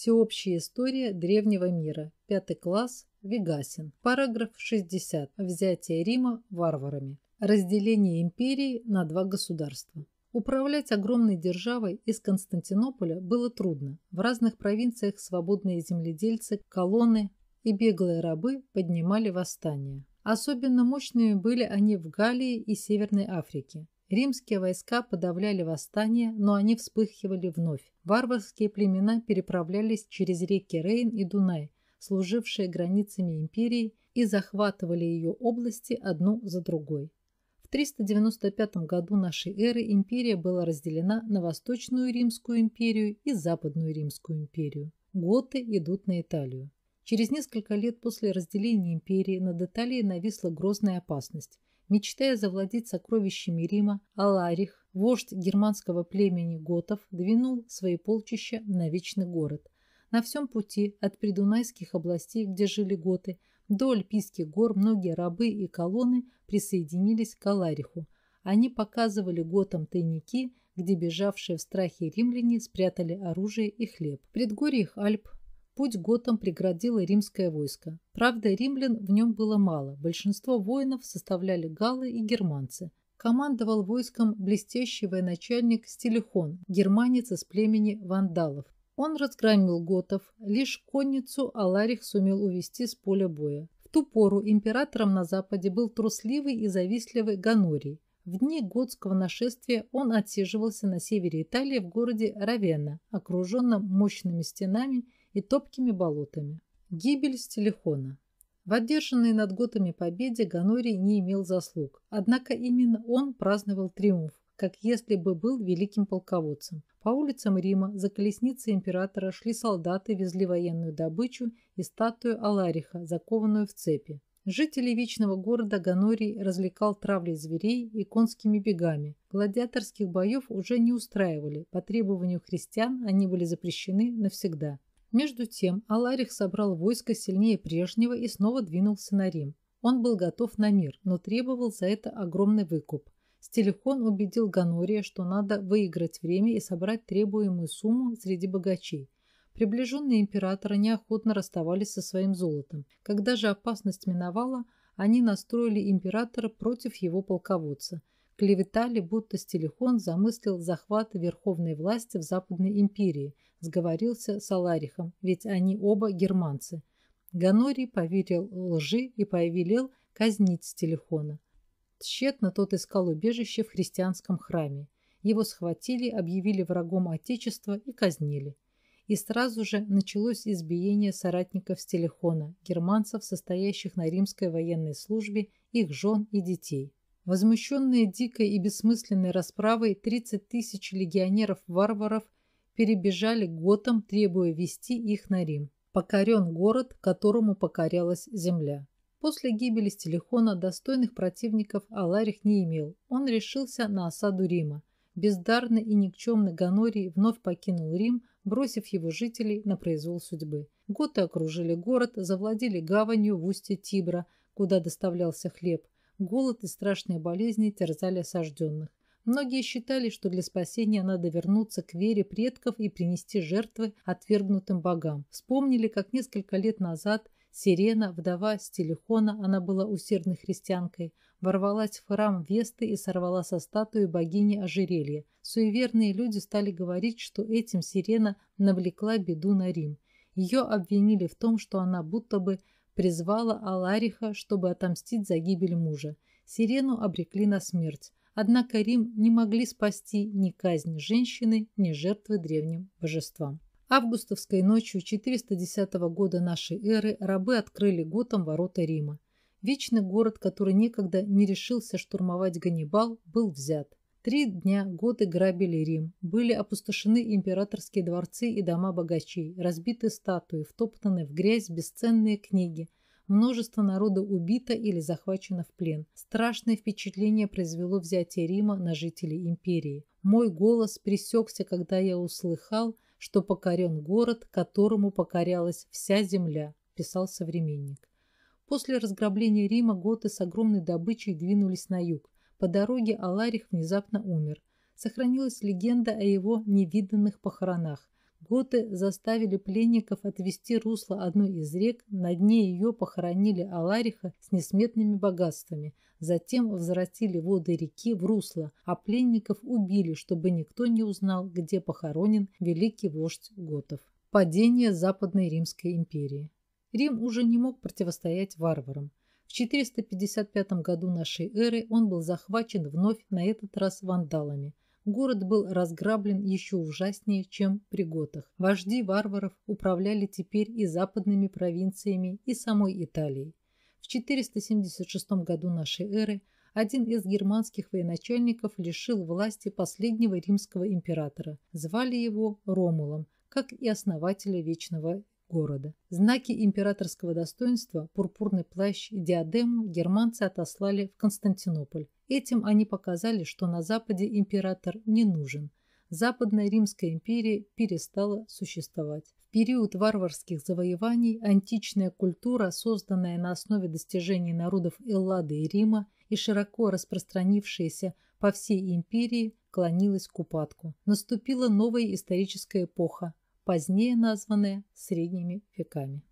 Всеобщая история древнего мира. Пятый класс. Вегасин. Параграф 60. Взятие Рима варварами. Разделение империи на два государства. Управлять огромной державой из Константинополя было трудно. В разных провинциях свободные земледельцы, колонны и беглые рабы поднимали восстания. Особенно мощными были они в Галлии и Северной Африке. Римские войска подавляли восстания, но они вспыхивали вновь. Варварские племена переправлялись через реки Рейн и Дунай, служившие границами империи, и захватывали ее области одну за другой. В 395 году нашей эры империя была разделена на Восточную Римскую империю и Западную Римскую империю. Готы идут на Италию. Через несколько лет после разделения империи над Италией нависла грозная опасность – мечтая завладеть сокровищами Рима, Аларих, вождь германского племени готов, двинул свои полчища на вечный город. На всем пути от придунайских областей, где жили готы, до Альпийских гор многие рабы и колонны присоединились к Алариху. Они показывали готам тайники, где бежавшие в страхе римляне спрятали оружие и хлеб. В предгорьях Альп путь готам преградило римское войско. Правда, римлян в нем было мало, большинство воинов составляли галы и германцы. Командовал войском блестящий военачальник Стилихон, германец из племени вандалов. Он разгромил готов, лишь конницу Аларих сумел увести с поля боя. В ту пору императором на Западе был трусливый и завистливый Ганорий. В дни готского нашествия он отсиживался на севере Италии в городе Равена, окруженном мощными стенами и топкими болотами. Гибель Стелехона. В одержанной над готами победе Ганорий не имел заслуг, однако именно он праздновал триумф, как если бы был великим полководцем. По улицам Рима за колесницей императора шли солдаты, везли военную добычу и статую Алариха, закованную в цепи. Жителей вечного города Ганорий развлекал травлей зверей и конскими бегами. Гладиаторских боев уже не устраивали, по требованию христиан они были запрещены навсегда. Между тем Аларих собрал войско сильнее прежнего и снова двинулся на Рим. Он был готов на мир, но требовал за это огромный выкуп. Стелихон убедил Ганория, что надо выиграть время и собрать требуемую сумму среди богачей. Приближенные императора неохотно расставались со своим золотом. Когда же опасность миновала, они настроили императора против его полководца. Клеветали, будто Стелихон замыслил захват верховной власти в Западной империи – сговорился с Аларихом, ведь они оба германцы. Ганорий поверил лжи и повелел казнить с телефона. Тщетно тот искал убежище в христианском храме. Его схватили, объявили врагом Отечества и казнили. И сразу же началось избиение соратников Стелихона, германцев, состоящих на римской военной службе, их жен и детей. Возмущенные дикой и бессмысленной расправой 30 тысяч легионеров-варваров перебежали к готам, требуя вести их на Рим. Покорен город, которому покорялась земля. После гибели Стелихона достойных противников Аларих не имел. Он решился на осаду Рима. Бездарный и никчемный Ганорий вновь покинул Рим, бросив его жителей на произвол судьбы. Готы окружили город, завладели гаванью в устье Тибра, куда доставлялся хлеб. Голод и страшные болезни терзали осажденных. Многие считали, что для спасения надо вернуться к вере предков и принести жертвы отвергнутым богам. Вспомнили, как несколько лет назад Сирена, вдова Стелехона, она была усердной христианкой, ворвалась в храм Весты и сорвала со статуи богини ожерелье. Суеверные люди стали говорить, что этим Сирена навлекла беду на Рим. Ее обвинили в том, что она будто бы призвала Алариха, чтобы отомстить за гибель мужа. Сирену обрекли на смерть. Однако Рим не могли спасти ни казнь женщины, ни жертвы древним божествам. Августовской ночью 410 года нашей эры рабы открыли готам ворота Рима. Вечный город, который никогда не решился штурмовать Ганнибал, был взят. Три дня готы грабили Рим. Были опустошены императорские дворцы и дома богачей, разбиты статуи, втоптаны в грязь бесценные книги – Множество народа убито или захвачено в плен. Страшное впечатление произвело взятие Рима на жителей империи. Мой голос пресекся, когда я услыхал, что покорен город, которому покорялась вся земля, писал современник. После разграбления Рима готы с огромной добычей двинулись на юг. По дороге Аларих внезапно умер. Сохранилась легенда о его невиданных похоронах. Готы заставили пленников отвести русло одной из рек, на дне ее похоронили Алариха с несметными богатствами, затем возвратили воды реки в русло, а пленников убили, чтобы никто не узнал, где похоронен великий вождь готов. Падение Западной Римской империи. Рим уже не мог противостоять варварам. В 455 году нашей эры он был захвачен вновь, на этот раз вандалами город был разграблен еще ужаснее, чем при готах. Вожди варваров управляли теперь и западными провинциями, и самой Италией. В 476 году нашей эры один из германских военачальников лишил власти последнего римского императора. Звали его Ромулом, как и основателя Вечного города. Знаки императорского достоинства, пурпурный плащ и диадему германцы отослали в Константинополь Этим они показали, что на Западе император не нужен. Западная Римская империя перестала существовать. В период варварских завоеваний античная культура, созданная на основе достижений народов Эллады и Рима и широко распространившаяся по всей империи, клонилась к упадку. Наступила новая историческая эпоха, позднее названная средними веками.